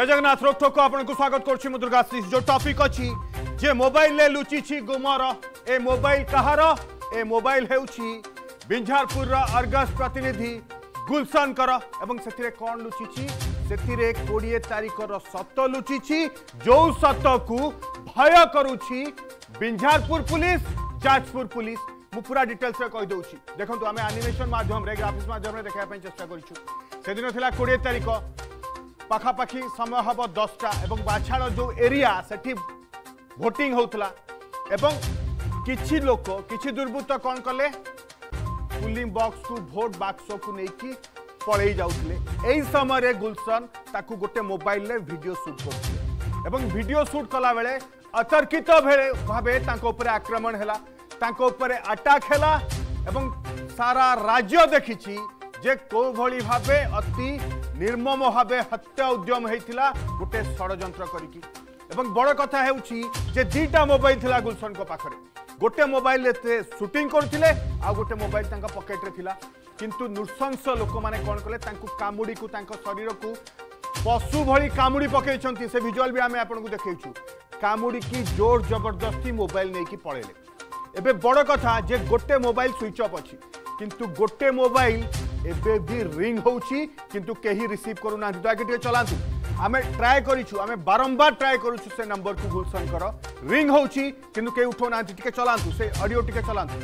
જય જગન્નાથ રોકઠોક આપણકુ સ્વાગત કરુછી મુ દુર્ગાશ્રી જો ટપિક અછી જે મોબાઇલ લુચીછી ગુમર એ મોબાઇલ કાહાર એ મોબાઇલ હેઉછી બિંઝારપુરર અર્ગસ પ્રતિનિધિ ગુલશનકર ଏବଂ ସେଥିରେ କ'ଣ ଲୁଚିଛି ସେଥିରେ କୋଡ଼ିଏ ତାରିଖର ସତ ଲୁଚିଛି ଯେଉଁ ସତକୁ ଭୟ କରୁଛି ବିଞ୍ଝାରପୁର ପୁଲିସ ଯାଜପୁର ପୁଲିସ ମୁଁ ପୁରା ଡିଟେଲ୍ସରେ କହିଦେଉଛି ଦେଖନ୍ତୁ ଆମେ ଆନିମେସନ୍ ମାଧ୍ୟମରେ ଗ୍ରାଫିକ୍ସ ମାଧ୍ୟମରେ ଦେଖାଇବା ପାଇଁ ଚେଷ୍ଟା କରିଛୁ ସେଦିନ ଥିଲା କୋଡ଼ିଏ ତାରିଖ ପାଖାପାଖି ସମୟ ହେବ ଦଶଟା ଏବଂ ବାଛାଣ ଯେଉଁ ଏରିଆ ସେଠି ଭୋଟିଂ ହେଉଥିଲା ଏବଂ କିଛି ଲୋକ କିଛି ଦୁର୍ବୃତ୍ତ କ'ଣ କଲେ ପୁଲିଂ ବକ୍ସକୁ ଭୋଟ ବାକ୍ସକୁ ନେଇକି ପଳେଇ ଯାଉଥିଲେ ଏହି ସମୟରେ ଗୁଲସନ ତାକୁ ଗୋଟେ ମୋବାଇଲରେ ଭିଡ଼ିଓ ସୁଟ୍ କରୁଥିଲେ ଏବଂ ଭିଡ଼ିଓ ସୁଟ୍ କଲାବେଳେ ଅତର୍କିତ ଭାବେ ତାଙ୍କ ଉପରେ ଆକ୍ରମଣ ହେଲା ତାଙ୍କ ଉପରେ ଆଟାକ୍ ହେଲା ଏବଂ ସାରା ରାଜ୍ୟ ଦେଖିଛି যে কোভি ভাবে অতি নির্মম ভাবে হত্যা উদ্যম হয়েছিল গোটে ষড়যন্ত্র করিকি এবং বড় কথা হচ্ছে যে দুইটা মোবাইল লা গুলশন পাখে গোটে মোবাইল সুটিং করুলে আোটে মোবাইল তাঁর পকেটে লা কিন্তু নৃশংস লোক মানে কণ কলে তাঁকু কামুড়ি তাঁর শরীরক পশু ভি কামুড়ি পকাইছেন সে ভিজুয়াল বি আমি আপনার দেখেছু কামুড়ি জোর জবরদস্তি মোবাইল নেই পড়াইলে এবে বড় কথা যে গোটে মোবাইল সুইচ অফ অছি কিন্তু গোটে মোবাইল এবে বি রিং হচ্ছে কিন্তু কেহি রিসিভ করু না আগে টিকে চলাতু আমি ট্রাই করছু আমি বারম্বার ট্রাই করছু সে নম্বর কু গুলশঙ্কর রিং হচ্ছে কিন্তু কে উঠাও না টিকে চলাতু সে অডিও টিকে চলাতু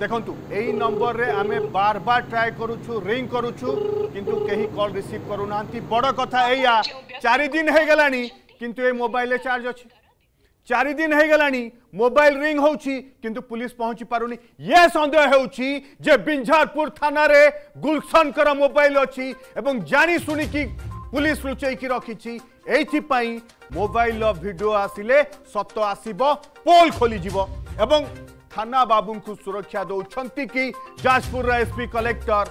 দেখন্তু এই নম্বরে আমি বারবার ট্রাই করুছু রিং করুছু কিন্তু কেহি কল রিসিভ করু না বড় কথা এইয়া চারিদিন হয়ে গলানি কিন্তু এই মোবাইলে চার্জ অছে ଚାରି ଦିନ ହେଇଗଲାଣି ମୋବାଇଲ ରିଙ୍ଗ ହେଉଛି କିନ୍ତୁ ପୁଲିସ ପହଞ୍ଚି ପାରୁନି ଏ ସନ୍ଦେହ ହେଉଛି ଯେ ବିଞ୍ଝାରପୁର ଥାନାରେ ଗୁଲସନଙ୍କର ମୋବାଇଲ ଅଛି ଏବଂ ଜାଣି ଶୁଣିକି ପୁଲିସ ଲୁଚେଇକି ରଖିଛି ଏଇଥିପାଇଁ ମୋବାଇଲର ଭିଡ଼ିଓ ଆସିଲେ ସତ ଆସିବ ପୋଲ ଖୋଲିଯିବ ଏବଂ থানা বাবুঙ্কু সুরক্ষা দৌঁতি কি যাজপুর এসপি কলেক্টর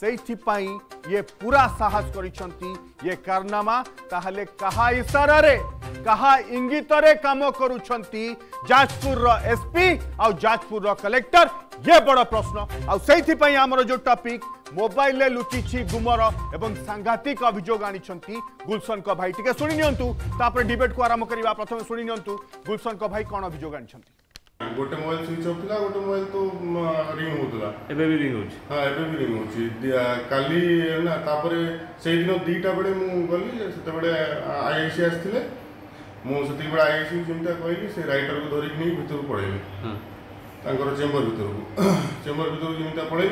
সেইপাই ইয়ে পুরা সাহস করেছেন ইয়ে কারনামা তাহলে কাহা ইশারায় କାହା ଇଙ୍ଗିତରେ କାମ କରୁଛନ୍ତି ଯାଜପୁରର ଏସ୍ପି ଆଉ ଯାଜପୁରର କଲେକ୍ଟର ଇଏ ବଡ଼ ପ୍ରଶ୍ନ ଆଉ ସେଇଥିପାଇଁ ଆମର ଯେଉଁ ଟପିକ୍ ମୋବାଇଲରେ ଲୁଚିଛି ଗୁମର ଏବଂ ସାଂଘାତିକ ଅଭିଯୋଗ ଆଣିଛନ୍ତି ଗୁଲସନଙ୍କ ଭାଇ ଟିକେ ଶୁଣି ନିଅନ୍ତୁ ତାପରେ ଡିବେଟ୍କୁ ଆରମ୍ଭ କରିବା ପ୍ରଥମେ ଶୁଣି ନିଅନ୍ତୁ ଗୁଲସନଙ୍କ ଭାଇ କ'ଣ ଅଭିଯୋଗ ଆଣିଛନ୍ତି ଗୋଟେ ମୋବାଇଲ ସୁଇଚ୍ ଅଫ୍ ଥିଲା ଗୋଟେ ମୋବାଇଲ ତ ରିଙ୍ଗ୍ ହେଉଥିଲା ଏବେ ବି ରିଙ୍ଗ୍ ହେଉଛି ହଁ ଏବେ ବି ରିଙ୍ଗ୍ ହେଉଛି କାଲି ନା ତାପରେ ସେଇଦିନ ଦୁଇଟା ବେଳେ ମୁଁ ଗଲି ସେତେବେଳେ ଆଇଆଇସି ଆସିଥିଲେ मुझे आईसीयू जमीटा कहली से रईटर को धरिक नहीं भितर पड़े चेम्बर भितर को चेम्बर भितर जमीटा पड़े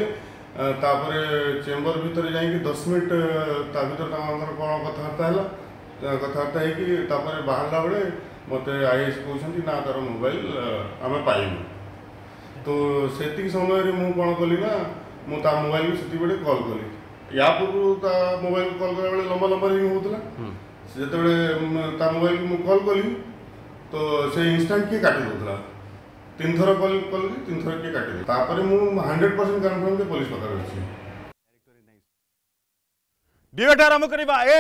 चेम्बर भितर जा दस मिनट तर कौन कथबार्ता है कथबार्ता है बाहर बेले मत आईएस कौन ना तार मोबाइल आम पाइन तो से समय कौन कली ना मुझे मोबाइल से कल कली या पूर्व मोबाइल कल कला बेल लंबा लंबा ही होता ଯେତେବେଳେ ତା ମୋବାଇଲକୁ ମୁଁ କଲ୍ କଲି ତ ସେ ଇନଷ୍ଟାଣ୍ଟ କିଏ କାଟି ଦେଉଥିଲା ତିନି ଥର କଲ୍ କଲି ତିନି ଥର କିଏ କାଟି ତାପରେ ମୁଁ ହଣ୍ଡ୍ରେଡ଼୍ ପରସେଣ୍ଟ କନଫର୍ମ ଯେ ପୋଲିସ ପାଖରେ ଅଛି ডিওটা ଆରମ୍ଭ କରିବା ଏ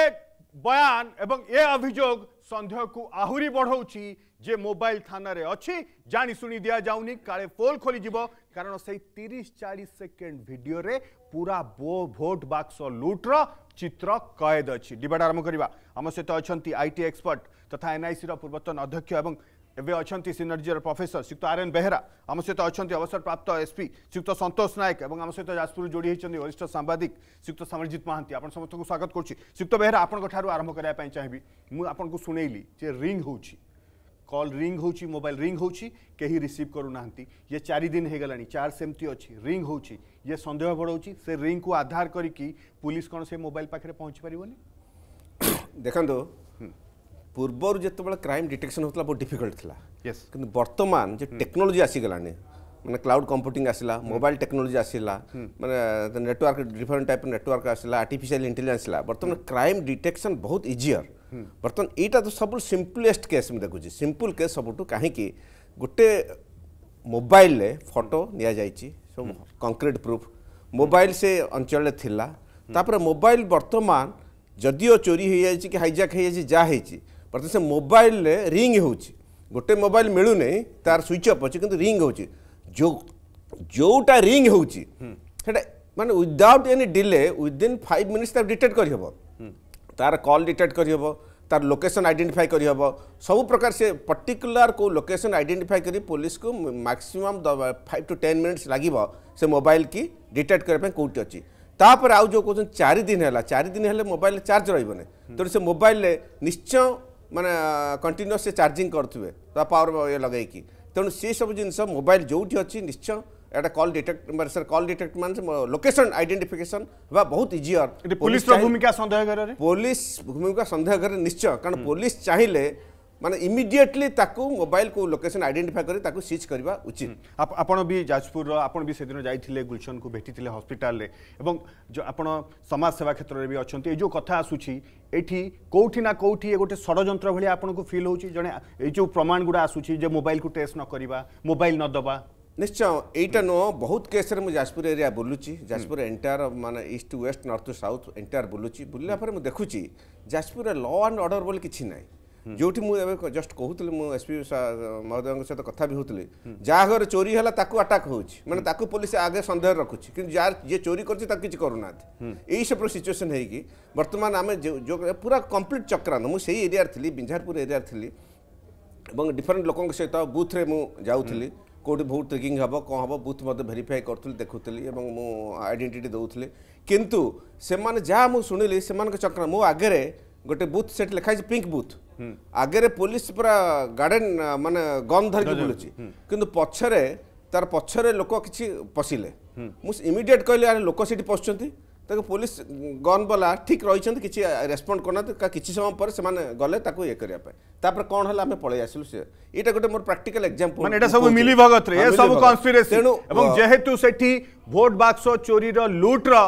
ବୟାନ ଏବଂ ଏ ଅଭିଯୋଗ সন্দেহকে ଆହୁରି ବଢ଼ଉଛି যে মোবাইল থানায় অছি জাশুনি দিয়া যাওনি কালে পোল খোলিযিব কারণ সেই তিরিশ চাশ সেকেন্ড ভিডিওরে পুরা বো ভোট বাক্স লুট্র চিত্র কয়েদ অছি ডিবেট আরম্ভ করা আমার সহ অনেক আইটি এক্সপর্ট তথা এনআইসির পূর্বতন অধ্যক্ষ এবং এবে অনেক সিনর্জির প্রফেসর শ্রীযুক্ত আর এন বেহেরা আমার সহ অনেক অবসরপ্রাপ্ত এসপি শ্রীযুক্ত সন্তোষ নায়ক এবং আমার সহ যাজপুর যোড়ি হয়েছেন বরিষ্ঠ সাংবাদিক শ্রীযুক্ত সমরজিৎ মহান্তি আপনার সমস্ত স্বাগত করছি শ্রীযুক্ত বেহেরা আপনার ঠার আরম্ভ করা চাহিবি মু আপনার শুনেলি যে রিং হচ্ছে कॉल रिंग हो मोबाइल रिंग हो रिसीव करूना ये चार दिन हो गला चार्ज सेमती अच्छी रिंग हो सन्देह बढ़ाऊँ से रिंग को आधार करी पुलिस कौन से मोबाइल पाखे पहुँची पार देख पूर्व जो क्राइम डिटेक्शन होता बहुत डिफिकल्ट कि बर्तमान जो टेक्नोलोजी आसीगला मैंने क्लाउड कंप्यूटिंग आसला मोबाइल टेक्नोलोजी आसला मैंने नेटवर्क डिफरेंट टाइप नेटवर्क आसला आर्टिफिशियल इंटेलिजेंस आसला बर्तमान क्राइम डिटेक्शन बहुत इजीयर ବର୍ତ୍ତମାନ ଏଇଟା ତ ସବୁଠୁ ସିମ୍ପଲେଷ୍ଟ କେସ୍ ମୁଁ ଦେଖୁଛି ସିମ୍ପଲ୍ କେସ୍ ସବୁଠୁ କାହିଁକି ଗୋଟେ ମୋବାଇଲରେ ଫଟୋ ନିଆଯାଇଛି ସବୁ କଂକ୍ରିଟ୍ ପ୍ରୁଫ୍ ମୋବାଇଲ ସେ ଅଞ୍ଚଳରେ ଥିଲା ତାପରେ ମୋବାଇଲ ବର୍ତ୍ତମାନ ଯଦିଓ ଚୋରି ହୋଇଯାଇଛି କି ହାଇଜାକ୍ ହୋଇଯାଇଛି ଯାହା ହେଇଛି ବର୍ତ୍ତମାନ ସେ ମୋବାଇଲରେ ରିଙ୍ଗ ହେଉଛି ଗୋଟେ ମୋବାଇଲ ମିଳୁନି ତାର ସୁଇଚ୍ ଅଫ୍ ଅଛି କିନ୍ତୁ ରିଙ୍ଗ ହେଉଛି ଯେଉଁ ଯେଉଁଟା ରିଙ୍ଗ ହେଉଛି ସେଟା ମାନେ without any delay within five minutes ତାକୁ ଡିଟେକ୍ଟ କରିହେବ तार कॉल डिटेक्ट करहब तार लोकेशन आइडेंटिफाई करहब सब प्रकार से पर्टिकुलर को लोकेशन आइडेंटिफाई कर पुलिस को maximum five to ten minutes लगे से मोबाइल की डिटेक्ट करने कौटी अच्छी तापर आज जो कौन दिन है चार चारिदिन मोबाइल चार्ज रही तेरे से मोबाइल निश्चय मानने कंटिन्यूस चार्जिंग करेंगे पावर ये लगे तेणु से सब जिन मोबाइल जो भी अच्छी निश्चय এটা call detect sorry call detect মানে লোকেশন আইডেন্টিফিকেশন হওয়া বহুত ইজিয়র পুলিশ ভূমিকা সন্দেহ ঘরে পুলিশ ভূমিকা সন্দেহ ঘরে নিশ্চয় কারণ পুলিশ চাইলে মানে ইমিডিয়েটলি তাকে মোবাইল কো লোকেশন আইডেন্টিফাই করে তাকে সিজ করা উচিত আপনার বি যাজপুর আপনার বি সেদিন যাই গুলশন কু ভেটিলে হসপিটালে এবং আপনার সমাজ সেবা ক্ষেত্রে বি অনেক এই যে কথা আসুচি এটি কোটি না কোটি গোটে ষড়যন্ত্র ভাই আপনার ফিল হচ্ছে জনে এই যে প্রমাণ গুড়া আসুচি যে মোবাইল কু টেস্ট নকরা মোবাইল নদবা ନିଶ୍ଚୟ ଏଇଟା ନୁହଁ ବହୁତ କେସ୍ରେ ମୁଁ ଯାଜପୁର ଏରିଆ ବୁଲୁଛି ଯାଜପୁର ଏଣ୍ଟାୟାର ମାନେ east west north to south entire ବୁଲୁଛି ବୁଲିଲା ପରେ ମୁଁ ଦେଖୁଛି ଯାଜପୁରରେ ଲ ଆଣ୍ଡ ଅର୍ଡ଼ର ବୋଲି କିଛି ନାହିଁ ଯେଉଁଠି ମୁଁ ଏବେ ଜଷ୍ଟ କହୁଥିଲି ମୁଁ ଏସ୍ପି ମହୋଦୟଙ୍କ ସହିତ କଥା ବି ହେଉଥିଲି ଯାହା ଘରେ ଚୋରି ହେଲା ତାକୁ ଆଟାକ୍ ହେଉଛି ମାନେ ତାକୁ ପୋଲିସ ଆଗେ ସନ୍ଦେହ ରଖୁଛି କିନ୍ତୁ ଯାହାର ଯିଏ ଚୋରି କରୁଛି ତାକୁ କିଛି କରୁନାହାନ୍ତି ଏଇସବୁର ସିଚୁଏସନ୍ ହେଇକି ବର୍ତ୍ତମାନ ଆମେ ଯେଉଁ ପୁରା କମ୍ପ୍ଲିଟ୍ ଚକ୍ରାନ୍ତ ମୁଁ ସେଇ ଏରିଆରେ ଥିଲି ବିଞ୍ଝାରପୁର ଏରିଆରେ ଥିଲି ଏବଂ ଡିଫରେଣ୍ଟ ଲୋକଙ୍କ ସହିତ ବୁଥ୍ରେ ମୁଁ ଯାଉଥିଲି কোটি বহু ট্রেকিং হব কম হব বুথ মতো ভেরিফাই করুলি দেখুলি এবং মু আইডেন্টিটি দেউলি কিন্তু সে যা মু শুনিলি সে চক্র মো আগে গোটে বুথ সেটি লেখা হয়েছে পিঙ্ক বুথ আগে পুলিশ পুরা গার্ডেন মানে গন ধরিকি বুলুছি কিন্তু পছরে তার পছরে লোক কিছু পশিলে মু ইমিডিয়েট কহিলি আরে লোক সেটি পশুଛନ୍ତି ताको पुलिस गन बला ठीक रही कि रेस्पंड करना कि समय पर गले ये करने कौन है पलि आसल गोटे मोर प्राक्टिकाल एक्जामपल सब मिली भगत तेनालीरु से भोट बाक्स चोरी रुट्र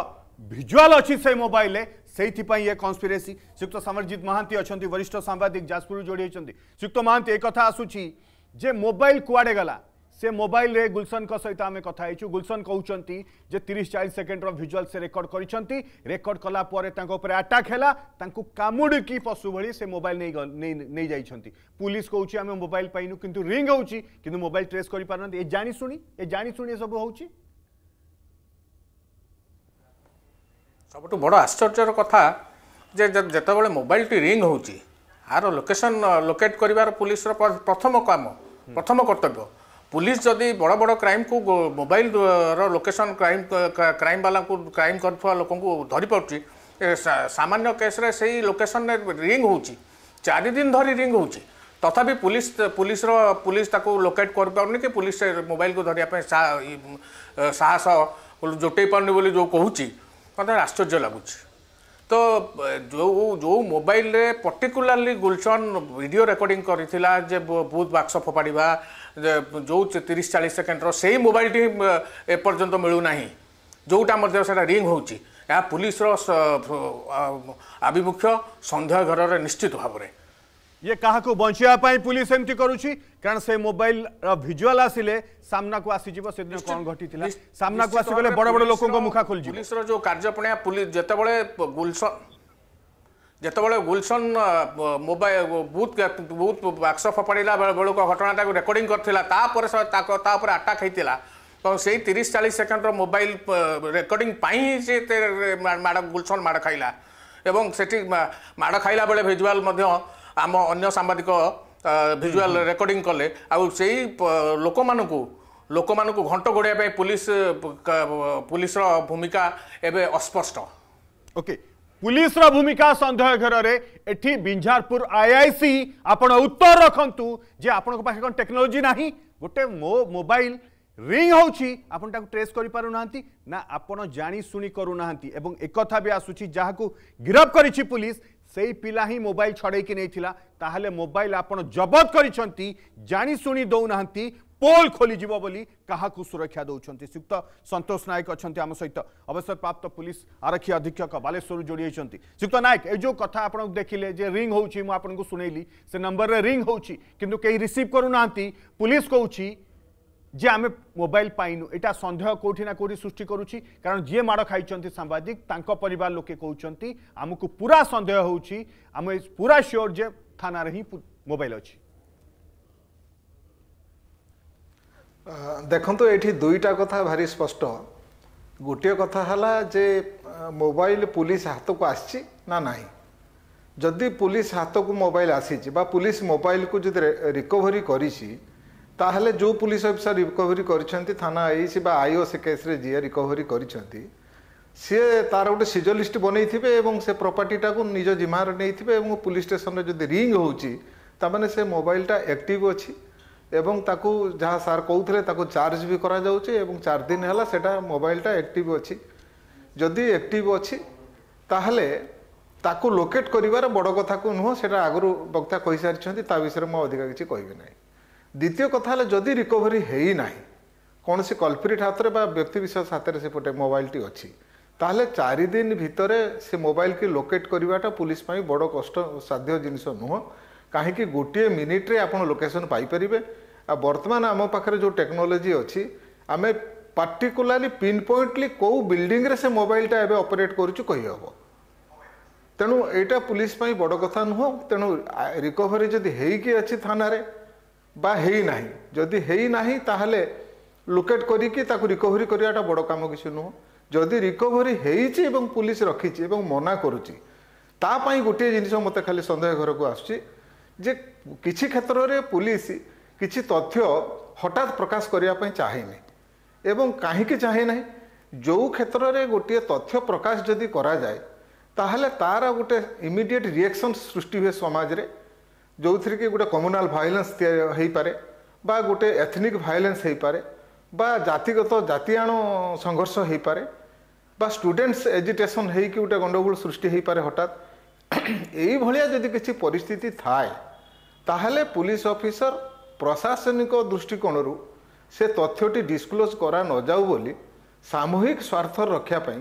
भिजुआल अच्छी से मोबाइल से कन्स्पिरेसी श्रीयुक्त समरजित महांती अच्छा वरिष्ठ सांबादिक जाजपुर जोड़ी होती श्रीयुक्त महांती एक आसूँ जे मोबाइल कुआडे गला ସେ ମୋବାଇଲରେ ଗୁଲସନଙ୍କ ସହିତ ଆମେ କଥା ହେଇଛୁ ଗୁଲସନ କହୁଛନ୍ତି ଯେ ତିରିଶ ଚାଳିଶ ସେକେଣ୍ଡର ଭିଜୁଆଲ ସେ ରେକର୍ଡ କରିଛନ୍ତି ରେକର୍ଡ କଲା ପରେ ତାଙ୍କ ଉପରେ ଆଟାକ୍ ହେଲା ତାଙ୍କୁ କାମୁଡ଼ିକି ପଶୁ ଭଳି ସେ ମୋବାଇଲ ନେଇଯାଇଛନ୍ତି ପୋଲିସ କହୁଛି ଆମେ ମୋବାଇଲ ପାଇନୁ କିନ୍ତୁ ରିଙ୍ଗ ହେଉଛି କିନ୍ତୁ ମୋବାଇଲ ଟ୍ରେସ୍ କରିପାରୁନାହାନ୍ତି ଏ ଜାଣିଶୁଣି ଏ ଜାଣିଶୁଣି ଏସବୁ ହେଉଛି ସବୁଠୁ ବଡ଼ ଆଶ୍ଚର୍ଯ୍ୟର କଥା ଯେ ଯେତେବେଳେ ମୋବାଇଲଟି ରିଙ୍ଗ ହେଉଛି ଆର ଲୋକେସନ ଲୋକେଟ୍ କରିବାର ପୋଲିସର ପ୍ରଥମ କାମ ପ୍ରଥମ କର୍ତ୍ତବ୍ୟ পুলিশ যদি বড় বড় ক্রাইম কু মোবাইল র লোকেশন ক্রাইম ক্রাইম বালা ক্রাইম করুয়া লোক ধরিপারুছি সামান্য কেস্রে সেই লোকেশন রিং হচ্ছে চারিদিন ধর রিং হচ্ছে তথাপি পুলিশ পুলিশর পুলিশ তাকে লোকেট করিপারুনি কি পুলিশ মোবাইল কু ধরিয়া সাহস জোটাই পারুনি বলে যে কুচি মতো আশ্চর্য লাগুছে ତ ଯେଉଁ ଯେଉଁ ମୋବାଇଲରେ ପର୍ଟିକୁଲାରଲି ଗୁଲସନ ଭିଡ଼ିଓ ରେକର୍ଡିଂ କରିଥିଲା ଯେ ବହୁତ ବାକ୍ସ ଫୋପାଡ଼ିବା ଯେଉଁ ତିରିଶ ଚାଳିଶ ସେକେଣ୍ଡର ସେଇ ମୋବାଇଲଟି ଏପର୍ଯ୍ୟନ୍ତ ମିଳୁନାହିଁ ଯେଉଁଟା ମଧ୍ୟ ସେଇଟା ରିଙ୍ଗ୍ ହେଉଛି ଏହା ପୁଲିସର ଆଭିମୁଖ୍ୟ ସନ୍ଦେହ ଘରରେ ନିଶ୍ଚିତ ଭାବରେ ଇଏ କାହାକୁ ବଞ୍ଚିବା ପାଇଁ ପୁଲିସ ଏମିତି କରୁଛି କାରଣ ସେ ମୋବାଇଲର ଭିଜୁଆଲ ଆସିଲେ ସାମ୍ନାକୁ ଆସିଯିବ ସେଦିନ କ'ଣ ଘଟିଥିଲା ସାମ୍ନାକୁ ଆସିଗଲେ ବଡ଼ ବଡ଼ ଲୋକଙ୍କ ମୁଖା ଖୋଲିଯିବ ପୁଲିସର ଯେଉଁ କାର୍ଯ୍ୟପଣିଆ ପୁଲିସ ଯେତେବେଳେ ଗୁଲସନ ଯେତେବେଳେ ଗୁଲସନ ମୋବାଇଲ ବୁଥ୍ ବୁଥ୍ ବାକ୍ସ ଫୋପାଡ଼ିଲା ବେଳକୁ ଘଟଣାଟାକୁ ରେକର୍ଡିଂ କରିଥିଲା ତାପରେ ତା ଉପରେ ଆଟାକ୍ ହେଇଥିଲା ତ ସେଇ ତିରିଶ ଚାଳିଶ ସେକେଣ୍ଡର ମୋବାଇଲ ରେକର୍ଡିଂ ପାଇଁ ସେ ମାଡ଼ ଗୁଲସନ ମାଡ଼ ଖାଇଲା ଏବଂ ସେଠି ମାଡ଼ ଖାଇଲା ବେଳେ ଭିଜୁଆଲ ମଧ୍ୟ ଆମ ଅନ୍ୟ ସାମ୍ବାଦିକ ଭିଜୁଆଲ ରେକର୍ଡିଂ କଲେ ଆଉ ସେଇ ଲୋକମାନଙ୍କୁ ଲୋକମାନଙ୍କୁ ଘଣ୍ଟ ଘୋଡ଼ାଇବା ପାଇଁ ପୋଲିସ ପୋଲିସର ଭୂମିକା ଏବେ ଅସ୍ପଷ୍ଟ ଓକେ ପୋଲିସର ଭୂମିକା ସନ୍ଦେହ ଘେରରେ ଏଠି ବିଞ୍ଝାରପୁର ଆଇଆଇସି ଆପଣ ଉତ୍ତର ରଖନ୍ତୁ ଯେ ଆପଣଙ୍କ ପାଖରେ କ'ଣ ଟେକ୍ନୋଲୋଜି ନାହିଁ ଗୋଟେ ମୋ ମୋବାଇଲ ରିଙ୍ଗ ହେଉଛି ଆପଣ ତାକୁ ଟ୍ରେସ୍ କରିପାରୁନାହାନ୍ତି ନା ଆପଣ ଜାଣିଶୁଣି କରୁନାହାନ୍ତି ଏବଂ ଏକଥା ବି ଆସୁଛି ଯାହାକୁ ଗିରଫ କରିଛି ପୋଲିସ से पा ही मोबाइल छड़ेक नहीं था मोबाइल आप जबत कर जाशु दौना पोल खोली बोली क्या सुरक्षा दौरान श्रीयुक्त सतोष नायक अच्छा आम सहित अवसरप्राप्त पुलिस आरक्षी अधीक्षक बालेश्वर जोड़ श्रीयुक्त नायक ये जो कथ आप देखिले रिंग हो सुनैली से नंबर में रिंग होती कि रिसीव करूना पुलिस कौन যে আমি মোবাইল পাইনু এটা সন্দেহ কোটি না কোটি সৃষ্টি করুছি কারণ যে মাড় খাই সাংবাদিক তাঁক পরিবার লোকে কৌন আমি পুরা সন্দেহ হচ্ছে আমি পুরা সিওর যে থানার হি মোবাইল অছি ଦେଖନ୍ତୁ ଏଠି ଦୁଇଟା କଥା ଭାରି ସ୍ପଷ୍ଟ ଗୋଟିଏ କଥା ହେଲା ଯେ ମୋବାଇଲ ପୁଲିସ ହାତକୁ ଆସିଛି ନା ନାହିଁ ଯଦି ପୁଲିସ ହାତକୁ ମୋବାଇଲ ଆସିଛି ବା ପୁଲିସ ମୋବାଇଲକୁ ଯଦି ରିକଭରି କରିଛି ତାହେଲେ ଯେଉଁ ପୁଲିସ ଅଫିସର ରିକଭରି କରିଛନ୍ତି ଥାନା ଆଇସି ବା ଆଇଓ ସେ କେସ୍ରେ ଯିଏ ରିକଭରି କରିଛନ୍ତି ସିଏ ତାର ଗୋଟେ ସିଜ ଲିଷ୍ଟ ବନେଇଥିବେ ଏବଂ ସେ ପ୍ରପର୍ଟିଟାକୁ ନିଜ ଜିମାରେ ନେଇଥିବେ ଏବଂ ପୁଲିସ ଷ୍ଟେସନରେ ଯଦି ରିଙ୍ଗ ହେଉଛି ତାମାନେ ସେ ମୋବାଇଲଟା ଆକ୍ଟିଭ୍ ଅଛି ଏବଂ ତାକୁ ଯାହା ସାର୍ କହୁଥିଲେ ତାକୁ ଚାର୍ଜ ବି କରାଯାଉଛି ଏବଂ ଚାରି ଦିନ ହେଲା ସେଇଟା ମୋବାଇଲଟା ଆକ୍ଟିଭ୍ ଅଛି ଯଦି ଆକ୍ଟିଭ୍ ଅଛି ତାହେଲେ ତାକୁ ଲୋକେଟ୍ କରିବାର ବଡ଼ କଥାକୁ ନୁହଁ ସେଇଟା ଆଗରୁ ବକ୍ତା କହିସାରିଛନ୍ତି ତା ବିଷୟରେ ମୁଁ ଅଧିକା କିଛି କହିବି ନାହିଁ দ্বিতীয় কথা হল যদি রিকোভরি হয়ে না কৌশি কলপ্রিট হাতরে বা ব্যক্তি ব্যক্তিবিশেষ হাতের সেপটে মোবাইলটি অছি তাহলে চারিদিন ভিতরে সে মোবাইল কি লোকেট করাটা পুলিশ পাই বড় কষ্ট সাধ্য জিনিস নুহ কাহিঁকি গোটিয়ে মিনিট্রে আপনার লোকেসন পাইপারে আর বর্তমান আম পাখে যে টেকনোলোজি অছি আমি পার্টিকুলারলি পিন পয়েন্টলি কেউ বিল্ডিংরে সে মোবাইলটা এবে অপরেট করছু কহিহব তেণু এইটা পুলিশ পাই বড় কথা নুহ তেণু রিকভারি যদি হয়েকি আছে থানায় বা ହେଇନାହିଁ ଯଦି ହେଇନାହିଁ ତାହେଲେ ଲୋକେଟ୍ କରିକି ତାକୁ ରିକଭରି କରିବାଟା ବଡ଼ କାମ କିଛି ନୁହଁ ଯଦି ରିକଭରି ହେଇଛି ଏବଂ ପୁଲିସ୍ ରଖିଛି ଏବଂ ମନା କରୁଛି ତା ପାଇଁ ଗୋଟିଏ ଜିନିଷ ମୋତେ ଖାଲି ସନ୍ଦେହ ଘରକୁ ଆସୁଛି ଯେ କିଛି କ୍ଷେତ୍ରରେ ପୁଲିସ୍ କିଛି ତଥ୍ୟ ହଠାତ୍ ପ୍ରକାଶ କରିବା ପାଇଁ ଚାହେଁନି ଏବଂ କାହିଁକି ଚାହେଁ ନାହିଁ ଯେଉଁ କ୍ଷେତ୍ରରେ ଗୋଟିଏ ତଥ୍ୟ ପ୍ରକାଶ ଯଦି କରାଯାଏ ତାହେଲେ ତା'ର ଗୋଟେ ଇମିଡ଼ିଏଟ୍ ରିଆକ୍ସନ୍ ସୃଷ୍ଟି ହୁଏ ସମାଜରେ ଯେଉଁଥିରେ କି ଗୋଟେ କମ୍ୟୁନାଲ ଭାଇଲେନ୍ସ ତିଆରି ହେଇପାରେ ବା ଗୋଟେ ଏଥନିକ ଭାଇଲେନ୍ସ ହେଇପାରେ ବା ଜାତିଗତ ଜାତିଆଣ ସଂଘର୍ଷ ହେଇପାରେ ବା ଷ୍ଟୁଡେଣ୍ଟସ୍ ଏଜୁକେସନ୍ ହେଇକି ଗୋଟେ ଗଣ୍ଡଗୋଳ ସୃଷ୍ଟି ହେଇପାରେ ହଠାତ୍ ଏଇଭଳିଆ ଯଦି କିଛି ପରିସ୍ଥିତି ଥାଏ ତାହେଲେ ପୋଲିସ ଅଫିସର ପ୍ରଶାସନିକ ଦୃଷ୍ଟିକୋଣରୁ ସେ ତଥ୍ୟଟି ଡିସ୍କ୍ଲୋଜ୍ କରା ନଯାଉ ବୋଲି ସାମୂହିକ ସ୍ୱାର୍ଥ ରକ୍ଷା ପାଇଁ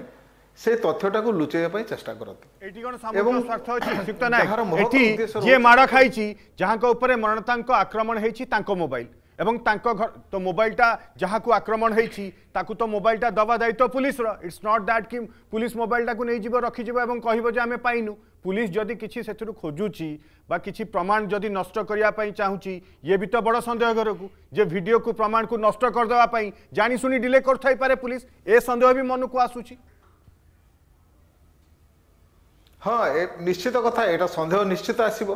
ସେ ତଥ୍ୟଟାକୁ ଲୁଚେଇବା ପାଇଁ ଚେଷ୍ଟା କରନ୍ତି ଏଠି କ'ଣ ସାମୁଦ୍ରିକ ସ୍ୱାର୍ଥ ଅଛି ଶ୍ରୀଯୁକ୍ତ ନାୟକ ଏଠି ଯିଏ ମାଡ଼ ଖାଇଛି ଯାହାଙ୍କ ଉପରେ ମରଣତାଙ୍କ ଆକ୍ରମଣ ହେଇଛି ତାଙ୍କ ମୋବାଇଲ ଏବଂ ତାଙ୍କ ଘର ତ ମୋବାଇଲଟା ଯାହାକୁ ଆକ୍ରମଣ ହେଇଛି ତାକୁ ତ ମୋବାଇଲଟା ଦେବା ଦାୟିତ୍ୱ ପୁଲିସର ଇଟ୍ସ ନଟ୍ ଦ୍ୟାଟ୍ କି ପୁଲିସ ମୋବାଇଲଟାକୁ ନେଇଯିବ ରଖିଯିବ ଏବଂ କହିବ ଯେ ଆମେ ପାଇନୁ পুলিশ যদি কিছু সেথুর খোঁজুছি বা কিছু প্রমাণ যদি নষ্ট করা চাহুছি ইয়ে বি তো বড় সন্দেহ ঘরকু যে ভিডিও কু প্রমাণ কু নষ্ট করেদেওয়া জাশুনি ডিলে করতে পারে পুলিশ এ সন্দেহ বি মনকু আসুচি ହଁ ଏ ନିଶ୍ଚିତ କଥା ଏଇଟା ସନ୍ଦେହ ନିଶ୍ଚିତ ଆସିବ